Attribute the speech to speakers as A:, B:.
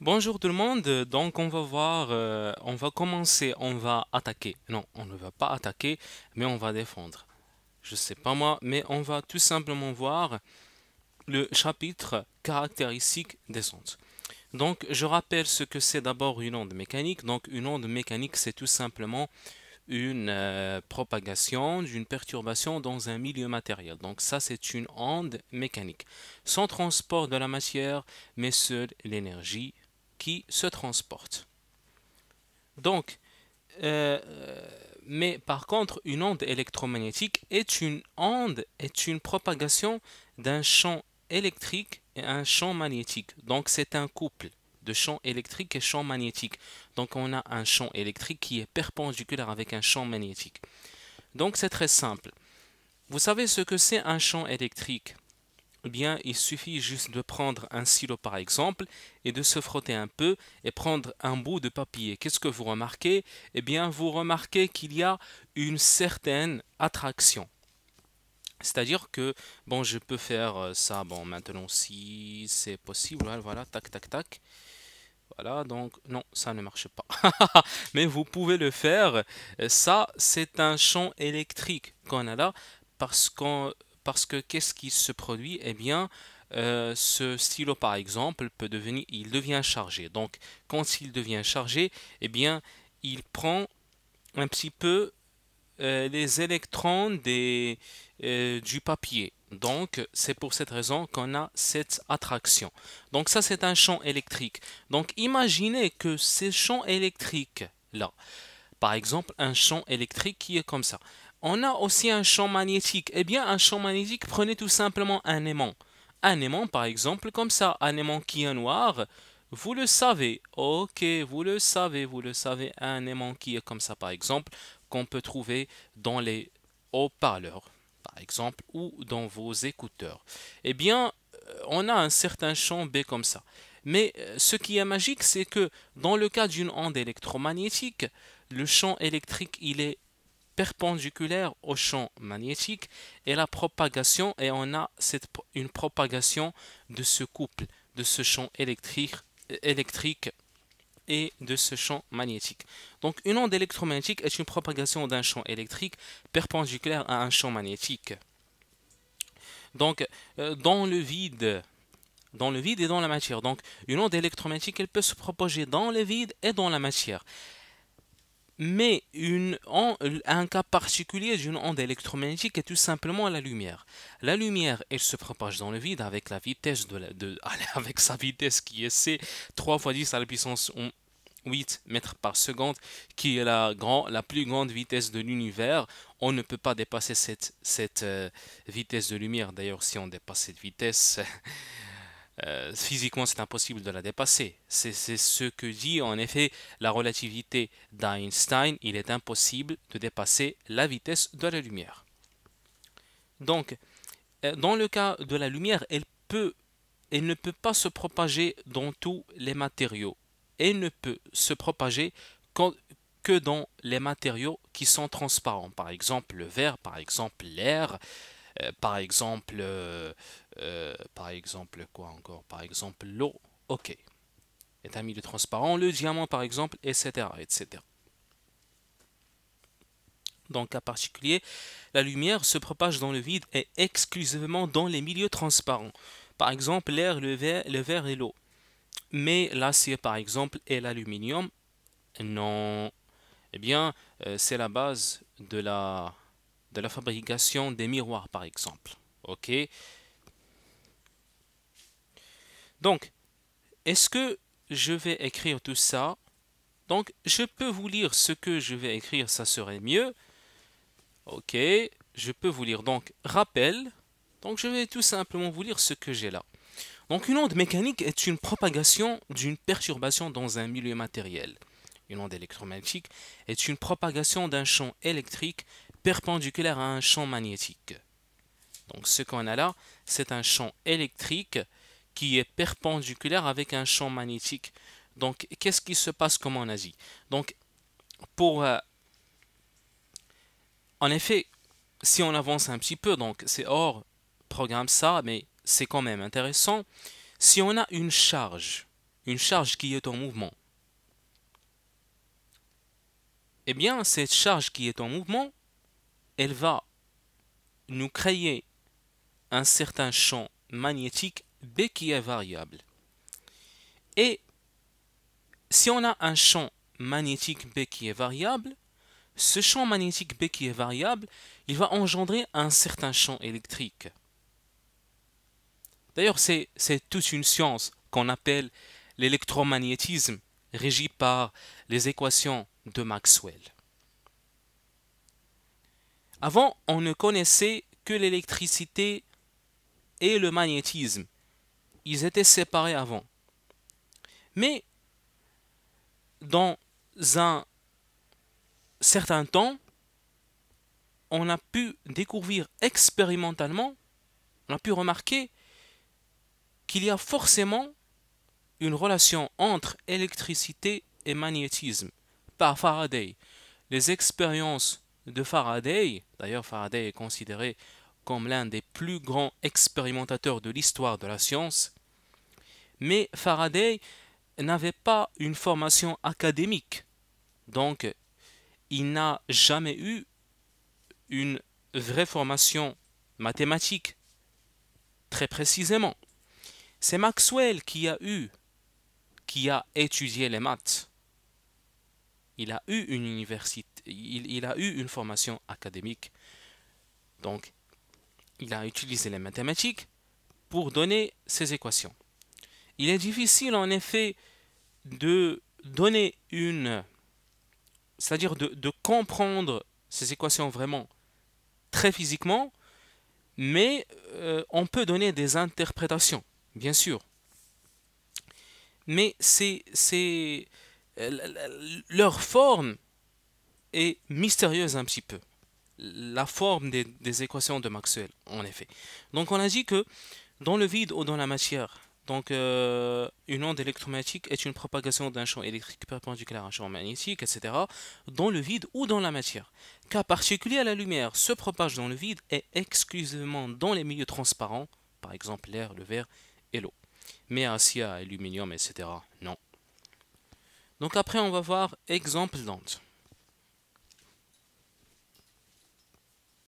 A: Bonjour tout le monde, donc on va voir, euh, on va commencer, on va attaquer. Non, on ne va pas attaquer, mais on va défendre. Je sais pas moi, mais on va tout simplement voir le chapitre caractéristique des ondes. Donc je rappelle ce que c'est d'abord une onde mécanique. Donc une onde mécanique c'est tout simplement une euh, propagation d'une perturbation dans un milieu matériel. Donc ça, c'est une onde mécanique. Sans transport de la matière, mais seule l'énergie qui se transporte. Donc, euh, mais par contre, une onde électromagnétique est une onde, est une propagation d'un champ électrique et un champ magnétique. Donc, c'est un couple de champ électrique et champ magnétique. Donc, on a un champ électrique qui est perpendiculaire avec un champ magnétique. Donc, c'est très simple. Vous savez ce que c'est un champ électrique eh bien, il suffit juste de prendre un silo, par exemple et de se frotter un peu et prendre un bout de papier. Qu'est-ce que vous remarquez Eh bien, vous remarquez qu'il y a une certaine attraction. C'est-à-dire que, bon, je peux faire euh, ça, bon, maintenant, si c'est possible, hein, voilà, tac, tac, tac. Voilà, donc, non, ça ne marche pas. Mais vous pouvez le faire. Euh, ça, c'est un champ électrique qu'on a là, parce qu'on parce que qu'est-ce qui se produit Eh bien, euh, ce stylo par exemple peut devenir, il devient chargé. Donc, quand il devient chargé, eh bien, il prend un petit peu euh, les électrons des, euh, du papier. Donc, c'est pour cette raison qu'on a cette attraction. Donc, ça, c'est un champ électrique. Donc, imaginez que ces champs électriques-là, par exemple, un champ électrique qui est comme ça. On a aussi un champ magnétique. Eh bien, un champ magnétique, prenez tout simplement un aimant. Un aimant, par exemple, comme ça, un aimant qui est noir, vous le savez, ok, vous le savez, vous le savez, un aimant qui est comme ça, par exemple, qu'on peut trouver dans les haut-parleurs, par exemple, ou dans vos écouteurs. Eh bien, euh, on a un certain champ B comme ça. Mais euh, ce qui est magique, c'est que dans le cas d'une onde électromagnétique, le champ électrique, il est perpendiculaire au champ magnétique et la propagation, et on a cette, une propagation de ce couple, de ce champ électrique, électrique et de ce champ magnétique. Donc une onde électromagnétique est une propagation d'un champ électrique perpendiculaire à un champ magnétique. Donc euh, dans le vide, dans le vide et dans la matière. Donc une onde électromagnétique, elle peut se propager dans le vide et dans la matière mais une un cas particulier d'une onde électromagnétique est tout simplement la lumière. La lumière, elle se propage dans le vide avec la vitesse de, avec sa vitesse qui est c 3 fois 10 à la puissance 8 mètres par seconde, qui est la, grand, la plus grande vitesse de l'univers. On ne peut pas dépasser cette, cette euh, vitesse de lumière. D'ailleurs, si on dépasse cette vitesse, Euh, physiquement c'est impossible de la dépasser. C'est ce que dit en effet la relativité d'Einstein, il est impossible de dépasser la vitesse de la lumière. Donc, euh, dans le cas de la lumière, elle, peut, elle ne peut pas se propager dans tous les matériaux. Elle ne peut se propager que dans les matériaux qui sont transparents, par exemple le verre, par exemple l'air, euh, par exemple, euh, euh, par exemple, quoi encore Par exemple, l'eau, ok, est un milieu transparent, le diamant par exemple, etc. etc. Dans le cas particulier, la lumière se propage dans le vide et exclusivement dans les milieux transparents. Par exemple, l'air, le verre, le verre et l'eau. Mais l'acier, par exemple, et l'aluminium, non. Eh bien, c'est la base de la, de la fabrication des miroirs, par exemple. Ok Donc, est-ce que je vais écrire tout ça Donc, je peux vous lire ce que je vais écrire, ça serait mieux. Ok, je peux vous lire donc rappel. Donc, je vais tout simplement vous lire ce que j'ai là. Donc, une onde mécanique est une propagation d'une perturbation dans un milieu matériel. Une onde électromagnétique est une propagation d'un champ électrique perpendiculaire à un champ magnétique. Donc ce qu'on a là, c'est un champ électrique qui est perpendiculaire avec un champ magnétique. Donc qu'est-ce qui se passe comme on a dit Donc pour... Euh, en effet, si on avance un petit peu, donc c'est hors programme ça, mais c'est quand même intéressant. Si on a une charge, une charge qui est en mouvement, eh bien cette charge qui est en mouvement, elle va nous créer un certain champ magnétique B qui est variable. Et si on a un champ magnétique B qui est variable, ce champ magnétique B qui est variable, il va engendrer un certain champ électrique. D'ailleurs, c'est toute une science qu'on appelle l'électromagnétisme, régi par les équations de Maxwell. Avant, on ne connaissait que l'électricité et le magnétisme. Ils étaient séparés avant. Mais dans un certain temps, on a pu découvrir expérimentalement, on a pu remarquer qu'il y a forcément une relation entre électricité et magnétisme par Faraday. Les expériences de Faraday D'ailleurs, Faraday est considéré comme l'un des plus grands expérimentateurs de l'histoire de la science. Mais Faraday n'avait pas une formation académique. Donc, il n'a jamais eu une vraie formation mathématique, très précisément. C'est Maxwell qui a eu, qui a étudié les maths. Il a eu une université il, a eu une formation académique. Donc, il a utilisé les mathématiques pour donner ces équations. Il est difficile en effet de donner une... c'est-à-dire de, comprendre ces équations vraiment très physiquement, mais euh, on peut donner des interprétations, bien sûr. Mais c'est, euh, leur forme est mystérieuse un petit peu. La forme des, équations de Maxwell, en effet. Donc on a dit que dans le vide ou dans la matière, donc euh, une onde électromagnétique est une propagation d'un champ électrique perpendiculaire à un champ magnétique, etc. Dans le vide ou dans la matière. Cas particulier à la lumière se propage dans le vide et exclusivement dans les milieux transparents, par exemple l'air, le verre et l'eau. Mais acier, aluminium, etc. Non. Donc après on va voir exemple d'onde.